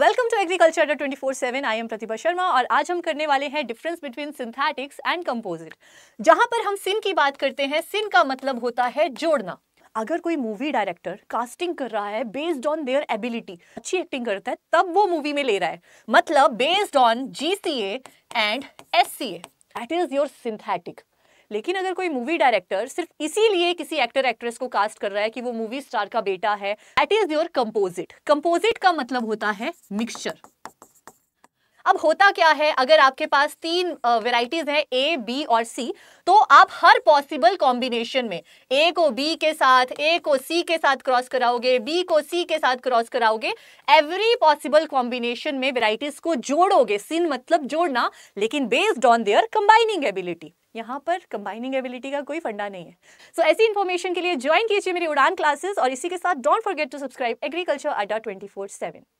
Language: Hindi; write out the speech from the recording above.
welcome to agriculture twenty four seven I am Pratibha Sharma और आज हम करने वाले हैं difference between synthetics and composite जहां पर हम सिन की बात करते हैं सिन का मतलब होता है जोड़ना अगर कोई मूवी डायरेक्टर कास्टिंग कर रहा है बेस्ड ऑन देयर एबिलिटी अच्छी एक्टिंग करता है तब वो मूवी में ले रहा है मतलब based on G C A and S C एट इज योर सिंथेटिक लेकिन अगर कोई मूवी डायरेक्टर सिर्फ इसीलिए किसी एक्टर एक्ट्रेस को कास्ट कर रहा है कि वो मूवी स्टार का बेटा है that is your composite composite का मतलब होता है मिक्सचर अब होता क्या है अगर आपके पास तीन वेराइटीज हैं ए बी और सी तो आप हर पॉसिबल कॉम्बिनेशन में ए को बी के साथ ए को सी के साथ क्रॉस कराओगे बी को सी के साथ क्रॉस कराओगे एवरी पॉसिबल कॉम्बिनेशन में वेराइटीज को जोड़ोगे सिन मतलब जोड़ना लेकिन based on their combining ability यहाँ पर कंबाइनिंग एबिलिटी का कोई फंडा नहीं है सो so, ऐसी इन्फॉर्मेशन के लिए ज्वाइन कीजिए मेरी उड़ान क्लासेस और इसी के साथ don't forget to subscribe agriculture Adda twenty four seven